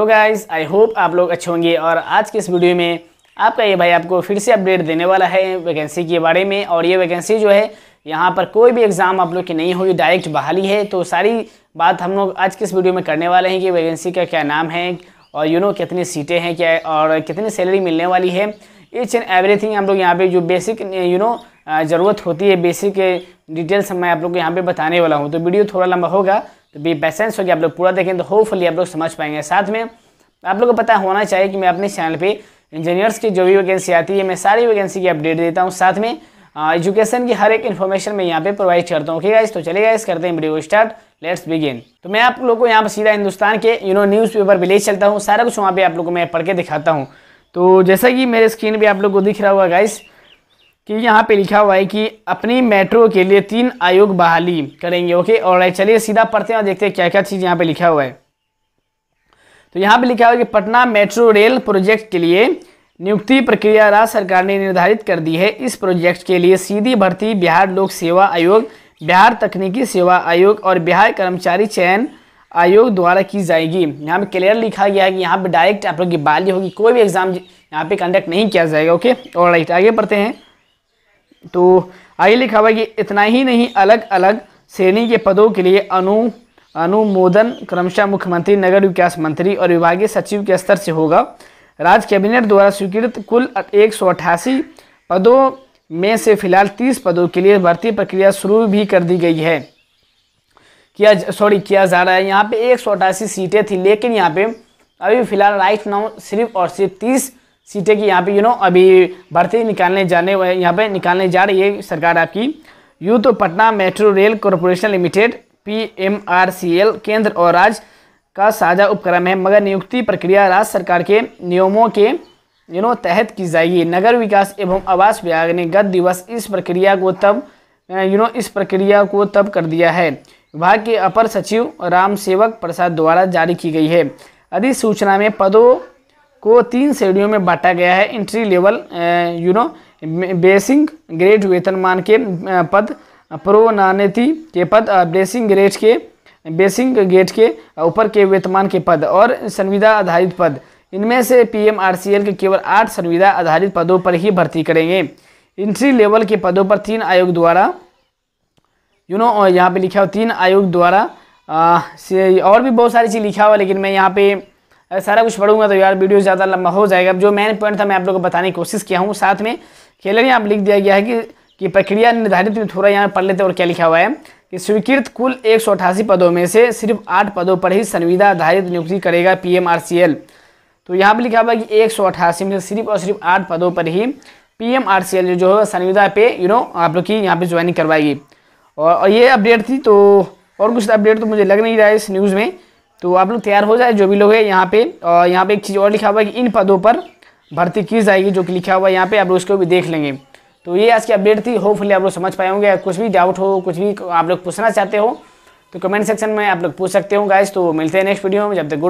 तो guys I hope आप लोग अच्छे होंगे और आज के इस वीडियो में आपका ये भाई आपको फिर से अपडेट देने वाला है वैकेंसी के बारे में और ये वैकेंसी जो है यहाँ पर कोई भी एग्ज़ाम आप लोग की नहीं होगी डायरेक्ट बहाली है तो सारी बात हम लोग आज के इस वीडियो में करने वाले हैं कि वैकेंसी का क्या नाम है और यू नो कितनी सीटें हैं क्या और कितनी सैलरी मिलने वाली है ईच एंड एवरी हम लोग यहाँ पर जो बेसिक यू नो ज़रूरत होती है बेसिक डिटेल्स मैं आप लोग को यहाँ पर बताने वाला हूँ तो वीडियो थोड़ा लंबा होगा तो बी पैसेंस हो गया आप लोग पूरा देखें तो होपफुली आप लोग समझ पाएंगे साथ में आप लोगों को पता होना चाहिए कि मैं अपने चैनल पे इंजीनियर्स की जो भी वैकेंसी आती है मैं सारी वैकेंसी की अपडेट देता हूँ साथ में एजुकेशन की हर एक इन्फॉर्मेशन मैं यहाँ पे प्रोवाइड करता हूँ ठीक है तो चलेगा इस करते हैं वीडियो स्टार्ट लेट्स बिगिन तो मैं आप लोग को यहाँ पर सीधा हिंदुस्तान के यू नो न्यूज़ पेपर भी ले चलता हूँ सारा कुछ वहाँ पर आप लोग को मैं पढ़ के दिखाता हूँ तो जैसा कि मेरे स्क्रीन पर आप लोग को दिख रहा हुआ गाइस कि यहाँ पे लिखा हुआ है कि अपनी मेट्रो के लिए तीन आयोग बहाली करेंगे ओके और चलिए सीधा पढ़ते हैं और देखते हैं क्या क्या चीज़ यहाँ पे लिखा हुआ है तो यहाँ पे लिखा हुआ है कि पटना मेट्रो रेल प्रोजेक्ट के लिए नियुक्ति प्रक्रिया राज्य सरकार ने निर्धारित कर दी है इस प्रोजेक्ट के लिए सीधी भर्ती बिहार लोक सेवा आयोग बिहार तकनीकी सेवा आयोग और बिहार कर्मचारी चयन आयोग द्वारा की जाएगी यहाँ पे क्लियर लिखा गया है कि यहाँ पे डायरेक्ट आप लोग की बाली होगी कोई भी एग्जाम यहाँ पे कंडक्ट नहीं किया जाएगा ओके और आगे पढ़ते हैं तो आइए लिखा हुआ कि इतना ही नहीं अलग अलग श्रेणी के पदों के लिए अनु अनुमोदन क्रमशः मुख्यमंत्री नगर विकास मंत्री और विभागीय सचिव के स्तर से होगा राज्य कैबिनेट द्वारा स्वीकृत कुल एक पदों में से फिलहाल 30 पदों के लिए भर्ती प्रक्रिया शुरू भी कर दी गई है किया सॉरी किया जा रहा है यहाँ पे एक सीटें थी लेकिन यहाँ पे अभी फिलहाल राइट नाउ सिर्फ और सिर्फ तीस सीटें की यहाँ पे यू नो अभी भर्ती निकालने जाने यहाँ पे निकालने जा रही है सरकार आपकी यूथ तो Patna metro rail corporation limited PMRCL केंद्र और राज्य का साझा उपक्रम है मगर नियुक्ति प्रक्रिया राज्य सरकार के नियमों के यू नो तहत की जाएगी नगर विकास एवं आवास विभाग ने गत दिवस इस प्रक्रिया को तब यू नो इस प्रक्रिया को तब कर दिया है विभाग के अपर सचिव राम सेवक प्रसाद द्वारा जारी की गई है अधिसूचना में पदों को तीन श्रेणियों में बांटा गया है entry level you know basic grade वेतनमान के पद प्रोनानिति के पद बेसिंग ग्रेड के बेसिंग गेट के ऊपर के वेतमान के पद और संविदा आधारित पद इनमें से पीएमआरसीएल के केवल आठ संविदा आधारित पदों पर ही भर्ती करेंगे इंट्री लेवल के पदों पर तीन आयोग द्वारा यू नो यहाँ पे लिखा हुआ तीन आयोग द्वारा आ, से और भी बहुत सारी चीज़ लिखा हुआ लेकिन मैं यहाँ पे अगर सारा कुछ पढ़ूंगा तो यार वीडियो ज़्यादा लंबा हो जाएगा जो मेन पॉइंट था मैं आप लोगों को बताने की कोशिश किया हूँ साथ में खेलर यहाँ लिख दिया गया है कि कि प्रक्रिया निर्धारित में थोड़ा यहाँ पढ़ लेते हैं और क्या लिखा हुआ है कि स्वीकृत कुल एक पदों में से सिर्फ आठ पदों पर ही संविदा आधारित नियुक्ति करेगा पी तो यहाँ पर लिखा हुआ है कि एक में से सिर्फ और सिर्फ आठ पदों पर ही पी जो है संविदा पे यू नो आप लोग की यहाँ पर ज्वाइनिंग करवाएगी और ये अपडेट थी तो और कुछ अपडेट तो मुझे लग नहीं रहा है इस न्यूज़ में तो आप लोग तैयार हो जाए जो भी लोग हैं यहाँ पे और यहाँ पे एक चीज़ और लिखा हुआ है कि इन पदों पर भर्ती की जाएगी जो कि लिखा हुआ है यहाँ पे आप लोग उसको भी देख लेंगे तो ये आज की अपडेट थी होपफुली आप लोग समझ पाए होंगे कुछ भी डाउट हो कुछ भी आप लोग पूछना चाहते हो तो कमेंट सेक्शन में आप लोग पूछ सकते हो गाइज तो मिलते हैं नेक्स्ट वीडियो में जब तक गुड